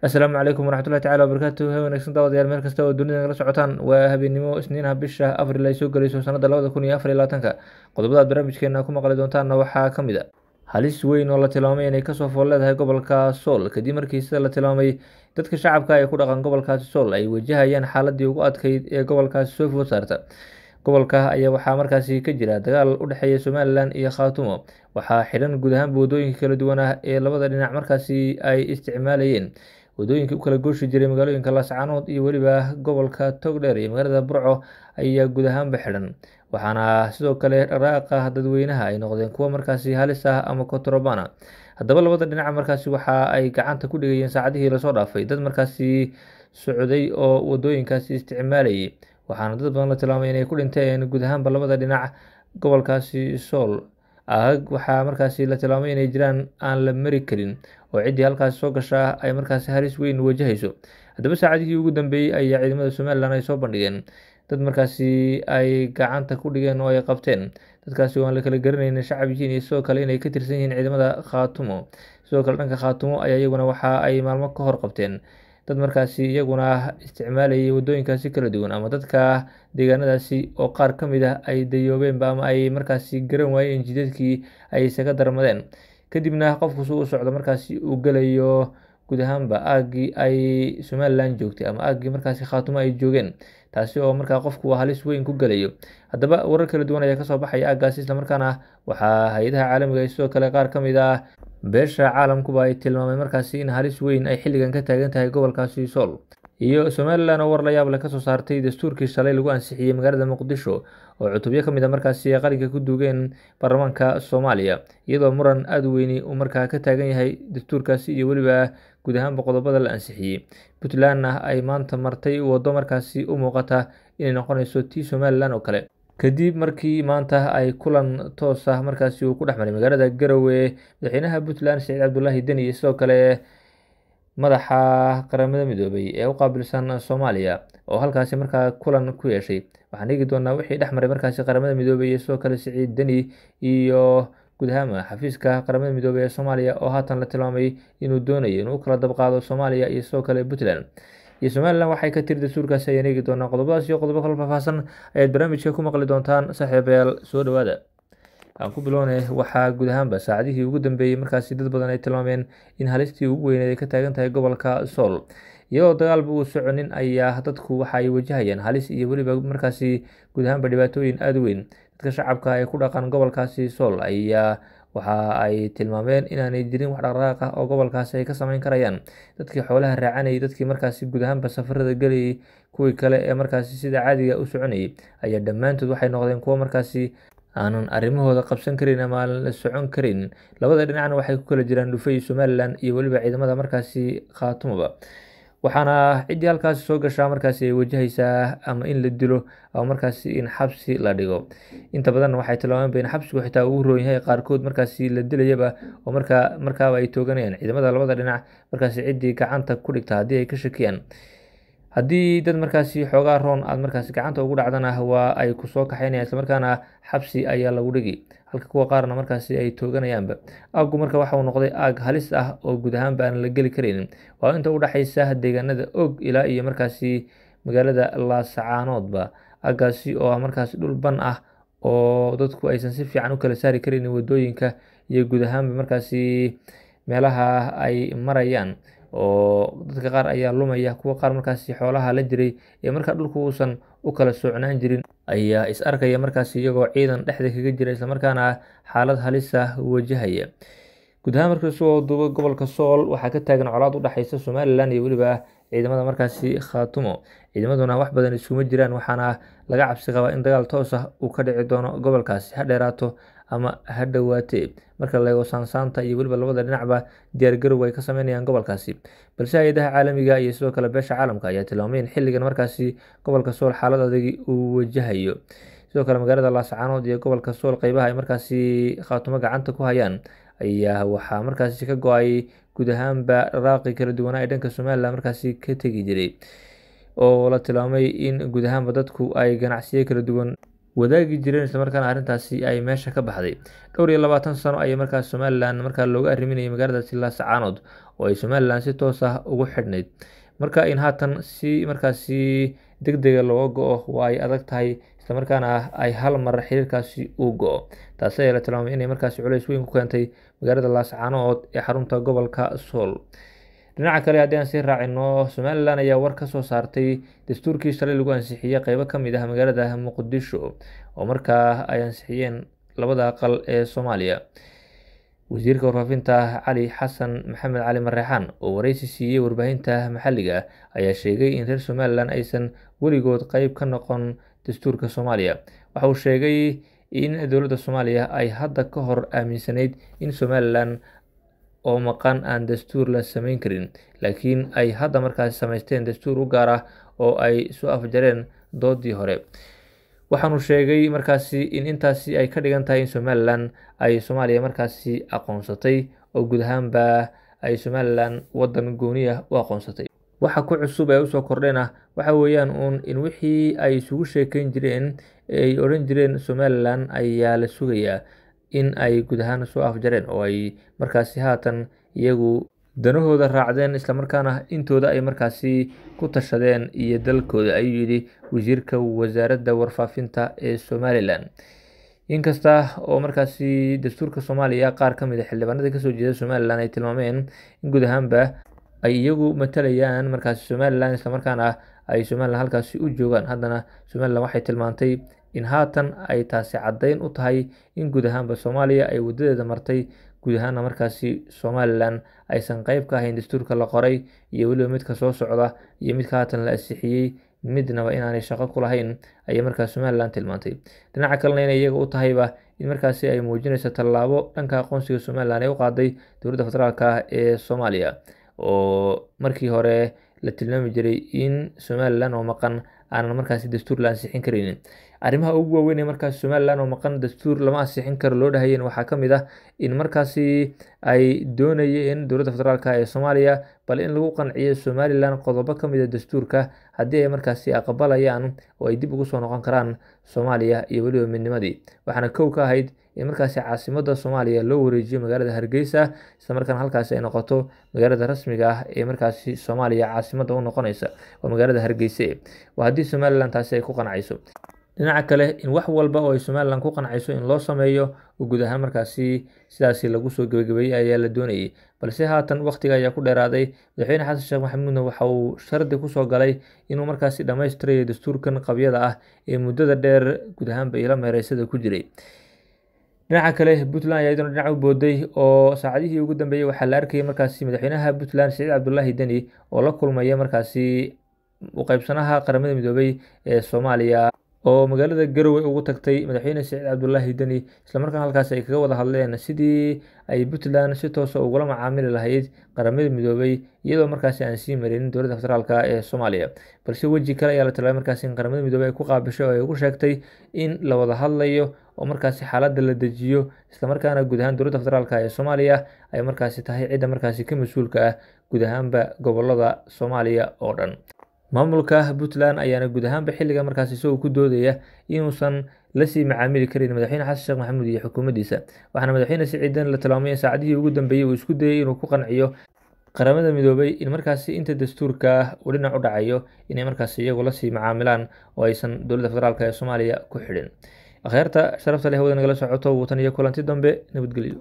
asalaamu calaykum waraxmatullahi tacala wabarakaatu he wanagsan daawadayaal meel kasta oo dunida nagala socotaan waa habeennimo isniinaha bisha afril ay soo gelayso sanadda labada kun iyo afar iyo labaatanka qodobadaad barnaamijkeena ku maqli doontaanna waxaa ka mid a halis weyn oo la tilmaamay inay kasoo fool leedahay gobolka sool kadib markii sida la tilmaamay dadka shacabka ee ku dhaqan gobolkaasi sool ay wajahayaan xaaladii ugu adkayd ee gobolkaasi soo food saarta gobolka ayaa waxaa markaasi ka jira dagaal u dhexeeya somalilan iyo khaatumo waxaa xidhan guud ahaanba waddooyinka kala duwan ah ee labada dhinac markaasi ay isticmaalayeen waddooyinkii u kala gooshi jiray magaalooyinka laascaanood iyo weliba gobolka togdheer iyo magaalada burco ayaa guud ahaanba xidhan waxaana sidoo kale dhaqraaqa dadweynaha ay noqdeen kuwa markaasi halis ah ama kotorobana haddaba labada dhinac markaasi waxa ay gacanta ku dhigayeen saacadihii lasoo dhaafay dad markaasi socday oo wadooyinkaasi isticmaalayay waxaana dad badan la tilmaamay inay ku dhinteen guud ahaanba labada dhinac gobolkaasi sool ag waxaa markaasi la tilmaamay inay jiraan aan la mari karin oo ciddii halkaasi soo gashaa ay markaasi halis weyn wajahayso haddaba saacadihii ugu dambeeyey ayaa ciidamada somaliland ay soo bandhigeen dad markaasi ay gacanta ku dhigeen oo ay qabteen dadkaasi waan la kala garanayna shacab yihiin iyo sidoo kale inay ka tirsan yihiin ciidamada khaatumo sidoo kale dhanka khaatumo ayaa iyaguna waxa ay maalmo ka hor qabteen dad markaasi iyaguna isticmaalayay waddooyinkaasi kala duwan ama dadka deegaanadaasi oo qaar ka mid ah ay dayoobeenba ama ay markaasi garan waayeen jideedkii ay isaga darmadeen kadibna qofku suu u socdo markaasi uu gelayo guud ahaanba aagii ay somalilan joogtay ama aagii markaasi khaatumo ay joogeen taasi oo markaa qofku halis weyn ku gelayo haddaba warar kala duwan ayaa kasoo baxaya aaggaas isla markaana waxaa hay-adaha caalamiga iyo sidoo kale qaar ka mid ah beesha caalamkuba ay tilmaameen markaasi in halis weyn ay xilligan ka taagan tahay gobolkaasi sool iyo somalilan oo war la yaab leh kasoo saartay dastuurkii shalay lagu ansixiyey magaalada muqdisho oo cutubyo ka mid a ah markaasi ay qalinka ku duugeen baarlamaanka soomaaliya iyadoo muran aada weyni uu markaa ka taagan yahay dastuurkaasi iyo weliba guud ahaanba qodobada la ansixiyey puntland ah ay maanta martay waddo markaasi u muuqata inay noqonayso tii somalilan oo kale kadib markii maanta ay kulan toos ah markaasi uu ku dhex maray magaalada garowe madaxweynaha puntland saciid cabdulaahi deni iyo sidoo kale madaxa qaramada midoobay ee u qaabilsan soomaaliya oo halkaasi markaa kulan ku yeeshay waxaan eegi doonaa wixii dhex maray markaasi qaramada midoobay iyo sidoo kale siciid deni iyo guud ahaan xafiiska qaramada midoobey ee soomaaliya oo haatan la tilmaamay inuu doonayo inuu u kala dabqaado soomaaliya iyo sidoo kale puntland iyo somalilan waxay ka tiri dastuurkaasi ayaan eegi doonaa qodobadaas iyo qodobo kala faahfaahsan ayaad barnaamijka ku maqli doontaan saaxiibayaal soo dhowaada aan ku bilownay waxaa guud ahaanba saacadihii ugu dambeeyey markaasi dad badan ay tilmaameen in halistii ugu weyneed ay ka taagan tahay gobolka sool iyadoo dagaalba uu soconin ayaa dadku waxa ay wajahayaan halis iyo weliba markaasi guud ahaanba dhibaatooyin aada u weyn dadka shacabka ay ku dhaqan gobolkaasi sool ayaa waxa ay tilmaameen inaanay jirin wax dhaqdhaqaaq ah oo gobolkaasi ay ka samayn karayaan dadkii xoolaha raacanayay dadkii markaasi guud ahaanba safarada gelayay kuwii kale ee markaasi sida caadiga u soconayay ayaa dhammaantood waxay noqdeen kuwo markaasi aanan arrimahooda qabsan karin ama aanan la socon karin labada dhinacna waxay ku kala jiraan dhufe iyo somalilan iyo weliba ciidamada markaasi khaatumaba waxaana ciddii halkaasi soo gashaa markaasi ay wajahaysaa ama in la dilo ama markaasi in xabsi la dhigo inta badanna waxay tilmaamaynba in xabsigu xitaa uu roon yahay qaarkood markaasi la dilayaba oo markaa markaaba ay tooganayaan ciidamada labada dhinac markaasi ciddii gacanta ku dhigta haddii ay ka shakiyaan haddii dad markaasi xoogaa roon aad markaasi gacanta ugu dhacdana waa ay kusoo kaxaynayaan islamarkaana xabsi ayaa lagu dhigi halka kuwa qaarna markaasi ay tooganayaanba aaggu marka waxauu noqday aag halis ah oo guud ahaanba baana la geli karaynin waa inta u udhexaysa deegaanada og ilaa iyo markaasi magaalada laasacaanoodba aaggaasi oo ah markaasi dhul ban ah oo dadku aysan si fiican u kala saari karaynin wadooyinka iyo guud ahaanba markaasi meelaha ay marayaan oo dadka qaar ayaa lumaya kuwa qaar markaasi xoolaha la jiray ee markaa dhulku uusan u kala soocnaan jirin ayaa is arkaya markaasi iyagoo ciidan dhexda kaga jira isla markaana xaalad halisa wajahaya guud ahaan marka lasoo duubo gobolka sool waxaa ka taagan colaad u dhexaysa somalilan iyo weliba ciidamada markaasi khaatumo ciidamaduna wax badan iskuma jiraan waxaana laga cabsi qabaa in dagaal toos ah uu ka dhici doono gobolkaasi ha dheeraato ama ha dhowaatee marka la saansaanta iyo weliba labada dhinacba diyaargarow ay ka sameynayaan gobolkaasi balse hay-adaha caalamiga ah iyo sidoo kale beesha caalamka ayaa tilmaamay in xilligan markaasi gobolka sool xaalad adagi uu wajahayo sidoo kale magaalada laascaanood iyo gobolka sool qeybaha ay markaasi khaatumo gacanta ku hayaan ayaa waxaa markaasi ka go-ay guud ahaanba dharaaqi kala duwanaa ee dhanka somalilan markaasi ka tegi jiray oo la tilmaamay in guud ahaanba dadku ay ganacsiyo kala duwan wadaagi jireen isla markaana arrintaasi ay meesha ka baxday dhowr iyo labaatan sano ayay markaa somalilan markaa looga arriminayay magaaladaasi laascaanood oo ay somalilan si toos ah ugu xidhnayd marka in haatan si markaasi deg dega ah looga go-o waa ay adag tahay isla markaana ay hal mar xiriirkaasi uu go-o taas ayaa la tilmaamay inay markaasi culays weyn ku keentay magaalada laascaanood ee xarunta gobolka sool dhinaca kale haddii aan sii raacino somalilan ayaa war kasoo saartay dastuurkii shalay lagu ansixiyey qeybo ka mid ah magaalada muqdisho oo markaa ay ansixiyeen labada aqal ee soomaaliya wasiirka warfaafinta cali xasan maxamed cali mareexaan oo wareysi siiyey warbaahinta maxalliga ah, ayaa sheegay in reer somalilan aysan weligood qeyb ka noqon dastuurka soomaaliya waxa uu sheegay in dowladda soomaaliya ay hadda ka hor aaminsanayd in somalilan oo maqan aan dastuur la samayn karin laakiin ay hadda markaasi samaysteen dastuur u gaar ah oo ay isu afjareen doodii hore waxaanu sheegay markaasi in intaasi ay ka dhigan tahay in somalilan ay soomaaliya markaasi aqoonsatay oo guud ahaanba ay somalilan waddan gooni ah u aqoonsatay waxa ku cusub ee usoo kordheen ah waxa weeyaan uun in wixii ay isugu sheekayn jireen ay odhan jireen somalilan ayaa la sugayaa in ay guud ahaan soo afjareen oo ay markaasi haatan iyagu danahooda raacdeen islamarkaana intooda ay markaasi ku tashadeen iyo dalkooda ayuu yidhi wasiirka wasaaradda warfaafinta ee somalilan inkasta oo markaasi dastuurka soomaaliya qaar ka mid a ah xildhibaanada kasoo jeeda somalilan ay tilmaameen in guud ahaanba ay iyagu matalayaan markaasi somalilan islamarkaana ay somalilan halkaasi u joogaan haddana somalilan waxay tilmaantay in haatan ay taasi caddayn u tahay in guud ahaanba soomaaliya ay waddadeeda martay guud ahaanna markaasi somalilan aysan qayb ka ahayn dastuurka la qoray iyo weliba midka soo socda iyo midka haatan la ansixiyey midnaba inaanay shaqo ku lahayn ayay markaas somalilan tilmaantay dhinaca kalena inay iyaga u tahayba in markaasi ay muujinayso tallaabo dhanka aqoonsiga somalilan ee u qaaday dowladda federaalk ah ee soomaaliya oo markii hore la tilmaami jiray in somalilan oo maqan aanan markaasi dastuur la ansixin karaynin arrimaha ugu waaweyn ee markaas somalilan oo maqan dastuur lama ansixin karo loo dhahayeen waxaa kamid ah in markaasi ay doonayeen dowladda federaalka ee soomaaliya bal in lagu qanciyo somalilan qodobo kamid a ah dastuurka haddii ay markaasi aqbalayaan oo ay dib ugu soo noqon karaan soomaaliya iyo weliba midnimadii waxaana kow ka ahayd in markaasi caasimada soomaaliya loo wareejiyo magaalada hargeysa isla halkaasi ay noqoto magaalada rasmiga ah ee markaasi soomaaliya caasimada u noqonaysa waa magaalada hargeyse haddii somalilan taasi ay ku qancayso dhinaca kale in wax walba oo ay somalilan ku qancayso in loo sameeyo oo guud ahaan markaasi sidaasi lagu soo gebagabeeyey ayaa la doonayay balse haatan wakhtiga ayaa ku dheeraaday madaxweyne xasan sheekh maxamuudna waxa uu shardi kusoo galay inuu markaasi dhammaystirayo dastuurkan qabyada ah ee muddada dheer guud ahaanba iila meereysada ku jiray dhinaca kale puntland ayaa iyaduna dhinac u booday oo saacadihii ugu dambeeyey waxaa la arkayay markaasi madaxweynaha puntland siciid cabdulaahi deni oo la kulmaya markaasi u qaybsanaha qaramada midoobay ee soomaaliya oo magaalada garowe ugu tagtay madaxweyne saciid cabdulaahi deni islamarkaan halkaas ay kaga wada hadleen sidii ay puntland si toosa ah ugula macaamili lahayd qaramada midoobay iyadoo markaasi aan sii marinin dowladda federaalk ee soomaaliya balse weji kale ayaa la tilmaamay markaasi in qaramada midoobey ay ku qaabishay oo ay ugu sheegtay in la wada hadlayo oo markaasi xaaladda la dejiyo islamarkaana guud ahaan dowladda federaalk ee soomaaliya ay markaasi tahay cidda markaasi ka mas-uulka ah guud ahaanba gobolada soomaaliya oo dhan maamulka puntland ayaana guud ahaanba xiliga markaas isagoo ku doodaya inuusan lasii macaamili karin madaxweyne xasan sheekh maxamuud iyo xukuumaddiisa waxaana madaxweyne si ciidan la tilmaamay in saacadihii ugu dambeeyey uu isku dayay inuu ku qanciyo qaramada midoobay in markaasi inta dastuurka uu dhinac u dhacayo inay markaasi iyagu lasii macaamilaan oo aysan dowladda federaalk ee soomaaliya ku xidhin akhyaarta sharafta leh wada nagala socoto watan iyo kulanti dambe nabadgelyo